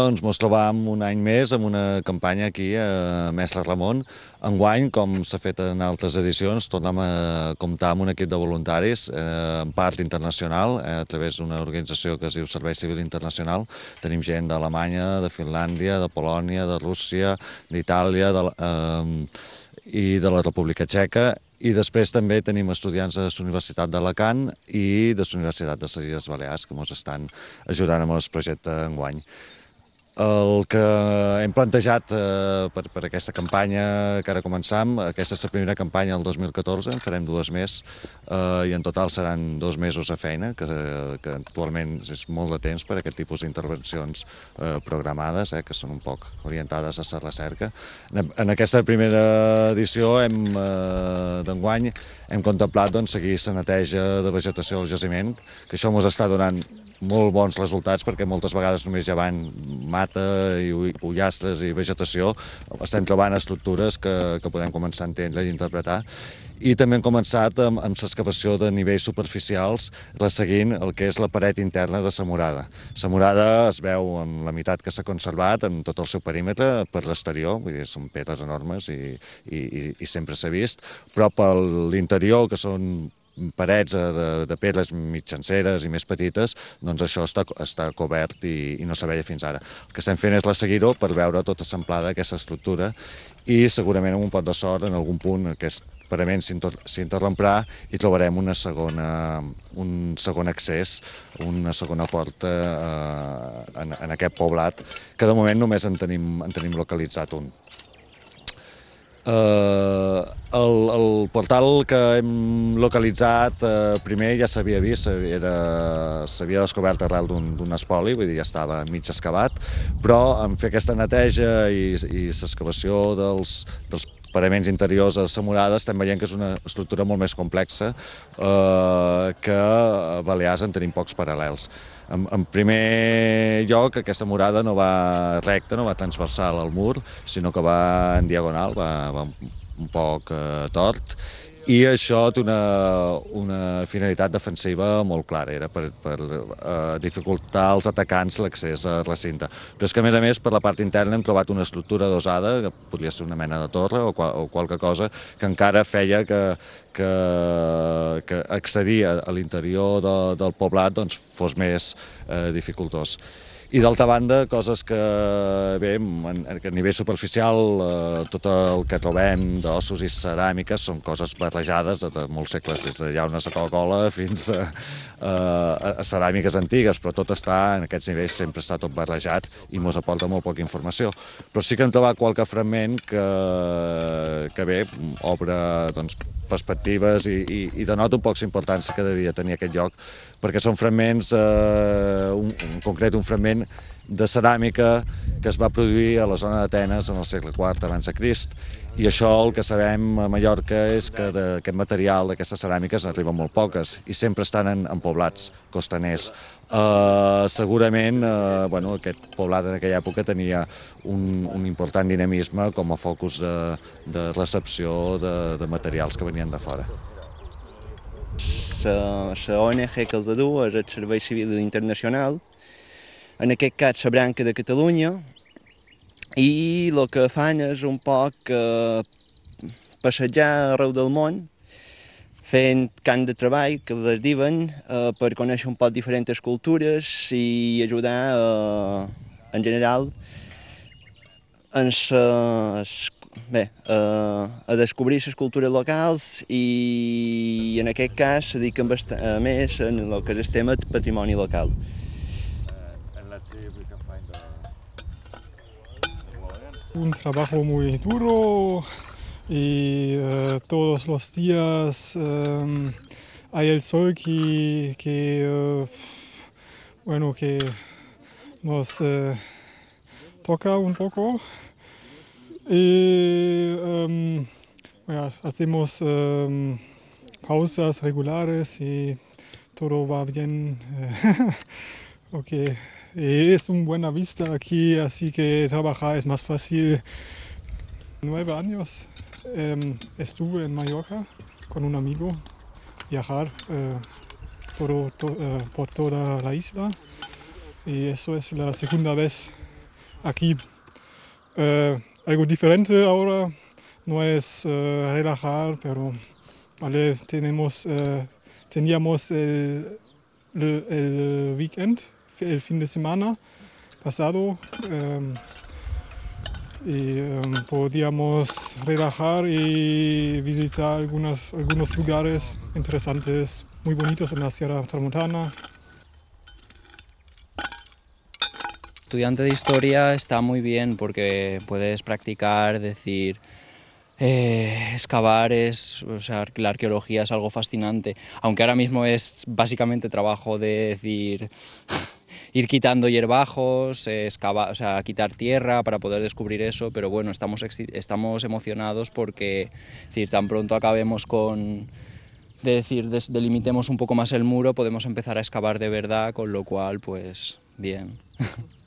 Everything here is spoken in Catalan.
Ens doncs mos trobàvem un any més amb una campanya aquí a eh, Mestre Ramon. Enguany, com s'ha fet en altres edicions, tornem a comptar amb un equip de voluntaris, eh, en part internacional, eh, a través d'una organització que es diu Servei Civil Internacional. Tenim gent d'Alemanya, de Finlàndia, de Polònia, de Rússia, d'Itàlia eh, i de la República Txeca i després també tenim estudiants de la Universitat d'Alacant i de la Universitat de les Illes Balears que ens estan ajudant amb el projecte enguany. El que hem plantejat eh, per, per aquesta campanya que ara començam, aquesta és la primera campanya del 2014, en farem dues més eh, i en total seran dos mesos a feina, que, que actualment és molt de temps per a aquest tipus d'intervencions eh, programades, eh, que són un poc orientades a la recerca. En, en aquesta primera edició hem eh, d'enguany hem contemplat doncs, seguir la neteja de vegetació del jaciment, que això ens està donant molt bons resultats perquè moltes vegades només hi van mata i ullastres i vegetació. Estem trobant estructures que, que podem començar a entendre i interpretar i també hem començat amb, amb l'excavació de nivells superficials resseguint el que és la paret interna de Samurada. Samurada es veu en la meitat que s'ha conservat, en tot el seu perímetre, per l'exterior, vull dir, són pedres enormes i, i, i, i sempre s'ha vist, però per l'interior, que són parets eh, de, de pedres mitjanceres i més petites, doncs això està, està cobert i, i no s'ha fins ara. El que estem fent és la seguir-ho per veure tota samplada aquesta estructura i segurament amb un pot de sort en algun punt aquest parament s'interromprà i trobarem una segona, un segon accés, una segona porta eh, en, en aquest poblat, que de moment només en tenim, en tenim localitzat un. Uh, el, el portal que hem localitzat eh, primer ja s'havia vist, s'havia descobert arrel d'un espoli, vull dir, ja estava mig excavat, però en fer aquesta neteja i, i l'excavació dels, dels paraments interiors assamorades, estem veient que és una estructura molt més complexa eh, que a Balears en tenim pocs paral·lels. En, en primer lloc, aquesta murada no va recta, no va transversal al mur, sinó que va en diagonal, va, va un poc eh, tort, i això té una, una finalitat defensiva molt clara, era per, per eh, dificultar als atacants l'accés a la cinta. Però és que, a més a més, per la part interna hem trobat una estructura dosada, que podria ser una mena de torre o, qual, o qualque cosa, que encara feia que, que, que accedir a, a l'interior de, del poblat doncs, fos més eh, dificultós i d'altra banda coses que bé, a nivell superficial eh, tot el que trobem d'ossos i ceràmiques són coses barrejades de, de molts segles, des de ja una sacola cola fins a, a, a ceràmiques antigues, però tot està en aquests nivells sempre està tot barrejat i mos aporta molt poca informació. Però sí que hem trobat qualque fragment que, que bé, obre doncs, perspectives i, i, i denota un poc la importància que devia tenir aquest lloc, perquè són fragments, eh, un, en concret un fragment moviment de ceràmica que es va produir a la zona d'Atenes en el segle IV abans de Crist. I això el que sabem a Mallorca és que d'aquest material, d'aquestes ceràmiques, n'arriben molt poques i sempre estan en, en poblats costaners. Uh, segurament uh, bueno, aquest poblat en aquella època tenia un, un important dinamisme com a focus de, de recepció de, de materials que venien de fora. La ONG que els adu és el Servei Civil Internacional, en aquest cas la branca de Catalunya, i el que fan és un poc eh, passejar arreu del món, fent camp de treball, que les diuen, eh, per conèixer un poc diferents cultures i ajudar, eh, en general, en ses, bé, eh, a descobrir les cultures locals i, en aquest cas, se dediquen bastant, a més en el que és el tema patrimoni local. Un trabajo muy duro y eh, todos los días em, hay el sol que, que eh, bueno, que nos eh, toca un poco. Y em, hacemos em, pausas regulares y todo va bien. ok es un buena vista aquí, así que trabajar es más fácil. Nueve años em, estuve en Mallorca con un amigo, viajar eh, eh, por toda la isla y eso es la segunda vez aquí. Eh, algo diferente ahora, no es relajar, pero tenemos, teníamos el, el weekend el fin de semana pasado em, y em, podíamos relajar y visitar algunos lugares interesantes, muy bonitos en la Sierra Tramontana. Estudiante de historia está muy bien porque puedes practicar, decir, eh, excavar es, o sea, la arqueología es algo fascinante, aunque ahora mismo es básicamente trabajo de decir ir quitando hierbajos, eh, o sea, quitar tierra para poder descubrir eso, pero bueno, estamos, estamos emocionados porque tan pronto acabemos con, de decir, delimitemos un poco más el muro, podemos empezar a excavar de verdad, con lo cual, pues bien.